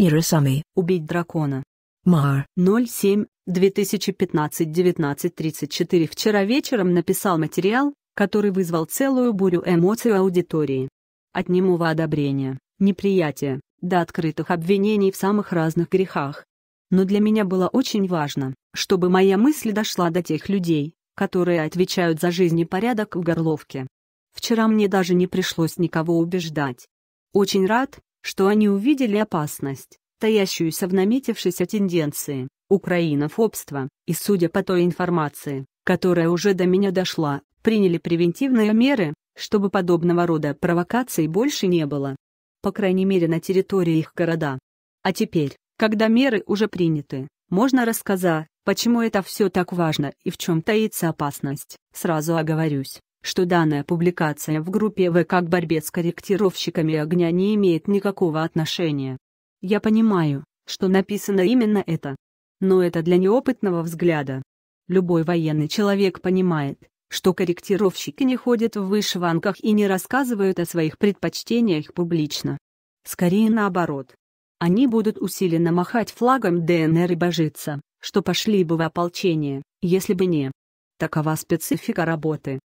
Ирисами. Убить дракона. Мар 07 2015-1934 вчера вечером написал материал, который вызвал целую бурю эмоций у аудитории. От немого одобрения, неприятия, до открытых обвинений в самых разных грехах. Но для меня было очень важно, чтобы моя мысль дошла до тех людей, которые отвечают за жизнь и порядок в Горловке. Вчера мне даже не пришлось никого убеждать. Очень рад, что они увидели опасность, таящуюся в наметившейся тенденции украинофобства, и судя по той информации, которая уже до меня дошла, приняли превентивные меры, чтобы подобного рода провокаций больше не было. По крайней мере на территории их города. А теперь, когда меры уже приняты, можно рассказать, почему это все так важно и в чем таится опасность, сразу оговорюсь что данная публикация в группе ВК к борьбе с корректировщиками огня не имеет никакого отношения. Я понимаю, что написано именно это. Но это для неопытного взгляда. Любой военный человек понимает, что корректировщики не ходят в вышиванках и не рассказывают о своих предпочтениях публично. Скорее наоборот. Они будут усиленно махать флагом ДНР и божиться, что пошли бы в ополчение, если бы не. Такова специфика работы.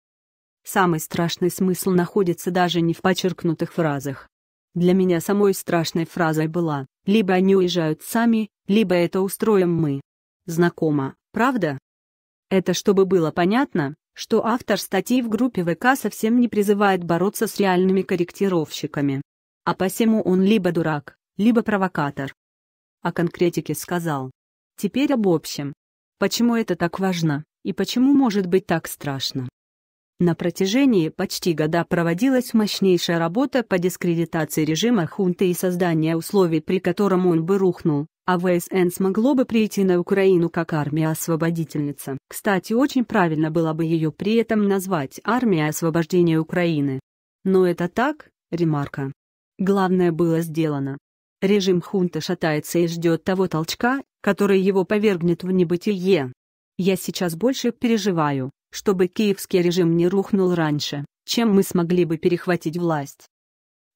Самый страшный смысл находится даже не в подчеркнутых фразах. Для меня самой страшной фразой была «либо они уезжают сами, либо это устроим мы». Знакомо, правда? Это чтобы было понятно, что автор статьи в группе ВК совсем не призывает бороться с реальными корректировщиками. А посему он либо дурак, либо провокатор. О конкретике сказал. Теперь об общем. Почему это так важно, и почему может быть так страшно? На протяжении почти года проводилась мощнейшая работа по дискредитации режима хунты и созданию условий, при котором он бы рухнул, а ВСН смогло бы прийти на Украину как армия-освободительница. Кстати, очень правильно было бы ее при этом назвать «Армия освобождения Украины». Но это так, ремарка. Главное было сделано. Режим хунты шатается и ждет того толчка, который его повергнет в небытие. Я сейчас больше переживаю, чтобы киевский режим не рухнул раньше, чем мы смогли бы перехватить власть.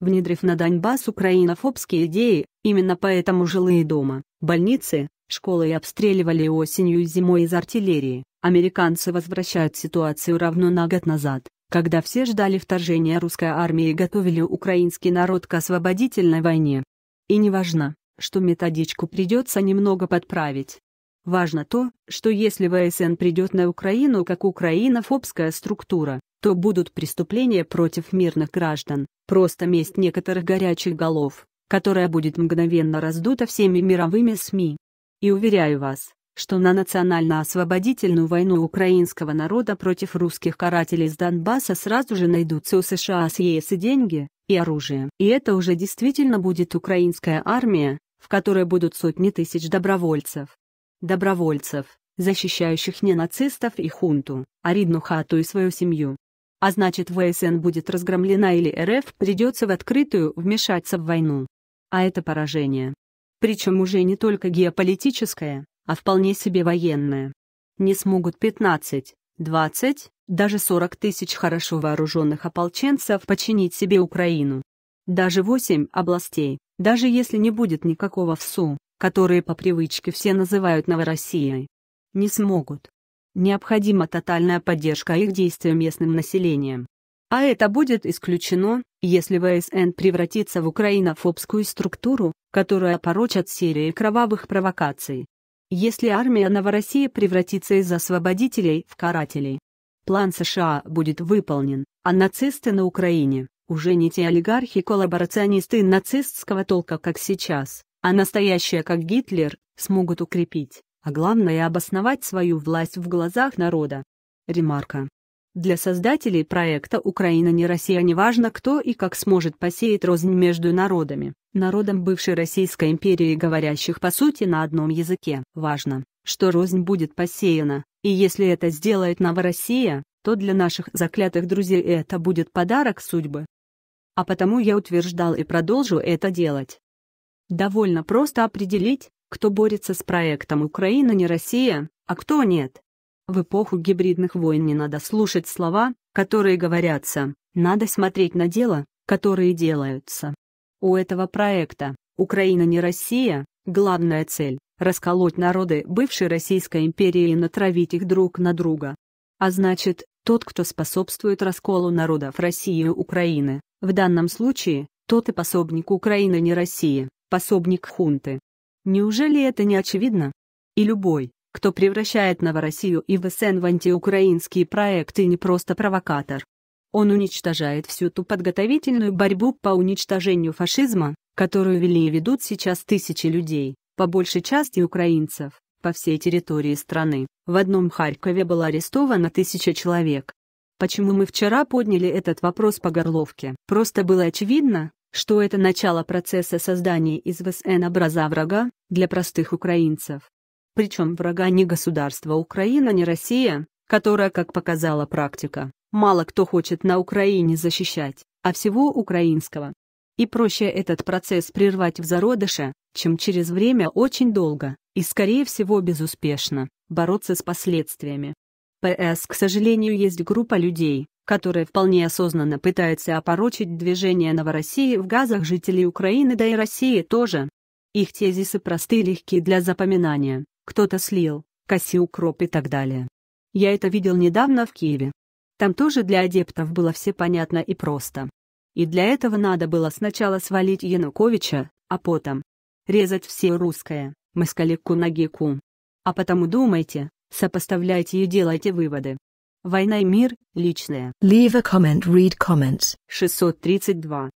Внедрив на Донбасс украинофобские идеи, именно поэтому жилые дома, больницы, школы и обстреливали осенью и зимой из артиллерии, американцы возвращают ситуацию равно на год назад, когда все ждали вторжения русской армии и готовили украинский народ к освободительной войне. И неважно, что методичку придется немного подправить, Важно то, что если ВСН придет на Украину как украинофобская структура, то будут преступления против мирных граждан, просто месть некоторых горячих голов, которая будет мгновенно раздута всеми мировыми СМИ. И уверяю вас, что на национально-освободительную войну украинского народа против русских карателей с Донбасса сразу же найдутся у США с ЕС и деньги, и оружие. И это уже действительно будет украинская армия, в которой будут сотни тысяч добровольцев, добровольцев, защищающих не нацистов и хунту, а Ридну Хату и свою семью. А значит, ВСН будет разгромлена или РФ придется в открытую вмешаться в войну. А это поражение. Причем уже не только геополитическое, а вполне себе военное. Не смогут 15, 20, даже 40 тысяч хорошо вооруженных ополченцев починить себе Украину. Даже 8 областей, даже если не будет никакого ВСУ, которые по привычке все называют Новороссией, не смогут. Необходима тотальная поддержка их действия местным населением. А это будет исключено, если ВСН превратится в украинофобскую структуру, которая порочат серии кровавых провокаций. Если армия Новороссии превратится из освободителей в карателей. План США будет выполнен, а нацисты на Украине, уже не те олигархи-коллаборационисты нацистского толка, как сейчас, а настоящая, как Гитлер, смогут укрепить, а главное – обосновать свою власть в глазах народа. Ремарка. Для создателей проекта «Украина не Россия» неважно, кто и как сможет посеять рознь между народами, народом бывшей Российской империи, говорящих по сути на одном языке. Важно, что рознь будет посеяна, и если это сделает Новороссия, то для наших заклятых друзей это будет подарок судьбы. А потому я утверждал и продолжу это делать, Довольно просто определить, кто борется с проектом «Украина не Россия», а кто нет. В эпоху гибридных войн не надо слушать слова, которые говорятся, надо смотреть на дела, которые делаются. У этого проекта «Украина не Россия» главная цель – расколоть народы бывшей Российской империи и натравить их друг на друга. А значит, тот, кто способствует расколу народов России и Украины, в данном случае, тот и пособник Украины не России пособник хунты. Неужели это не очевидно? И любой, кто превращает Новороссию и ВСН в антиукраинские проекты не просто провокатор. Он уничтожает всю ту подготовительную борьбу по уничтожению фашизма, которую вели и ведут сейчас тысячи людей, по большей части украинцев, по всей территории страны. В одном Харькове было арестовано тысяча человек. Почему мы вчера подняли этот вопрос по горловке? Просто было очевидно, что это начало процесса создания из ВСН образа врага для простых украинцев. Причем врага не государство Украина, не Россия, которая, как показала практика, мало кто хочет на Украине защищать, а всего украинского. И проще этот процесс прервать в зародыше, чем через время очень долго, и скорее всего безуспешно, бороться с последствиями. ПС, к сожалению, есть группа людей, которая вполне осознанно пытается опорочить движение Новороссии в газах жителей Украины да и России тоже. Их тезисы просты и легки для запоминания, кто-то слил, коси укроп и так далее. Я это видел недавно в Киеве. Там тоже для адептов было все понятно и просто. И для этого надо было сначала свалить Януковича, а потом резать все русское, москалеку на геку. А потому думайте, сопоставляйте и делайте выводы. Война и мир, личное. Leave a comment, read comments. 632.